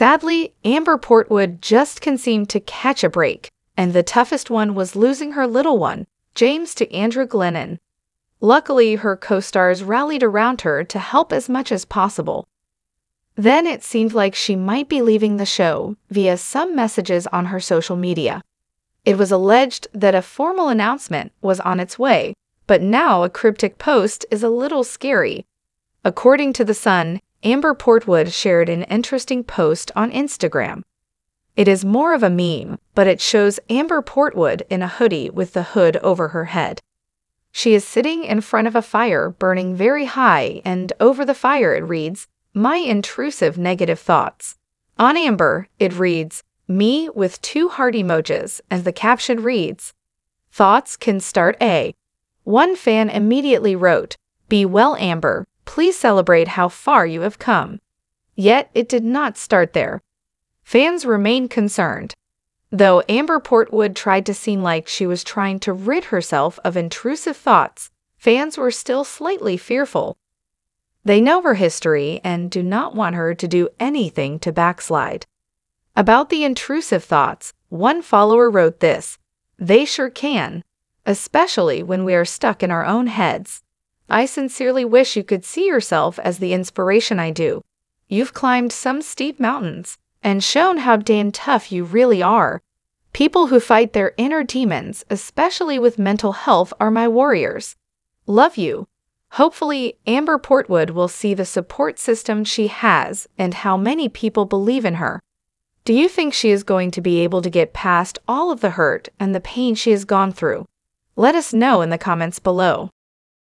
Sadly, Amber Portwood just can seem to catch a break, and the toughest one was losing her little one, James, to Andrew Glennon. Luckily, her co stars rallied around her to help as much as possible. Then it seemed like she might be leaving the show via some messages on her social media. It was alleged that a formal announcement was on its way, but now a cryptic post is a little scary. According to The Sun, Amber Portwood shared an interesting post on Instagram. It is more of a meme, but it shows Amber Portwood in a hoodie with the hood over her head. She is sitting in front of a fire burning very high, and over the fire it reads, My intrusive negative thoughts. On Amber, it reads, Me with two heart emojis, and the caption reads, Thoughts can start A. One fan immediately wrote, Be well, Amber, Please celebrate how far you have come. Yet it did not start there. Fans remain concerned. Though Amber Portwood tried to seem like she was trying to rid herself of intrusive thoughts, fans were still slightly fearful. They know her history and do not want her to do anything to backslide. About the intrusive thoughts, one follower wrote this They sure can, especially when we are stuck in our own heads. I sincerely wish you could see yourself as the inspiration I do. You've climbed some steep mountains and shown how damn tough you really are. People who fight their inner demons, especially with mental health, are my warriors. Love you. Hopefully, Amber Portwood will see the support system she has and how many people believe in her. Do you think she is going to be able to get past all of the hurt and the pain she has gone through? Let us know in the comments below.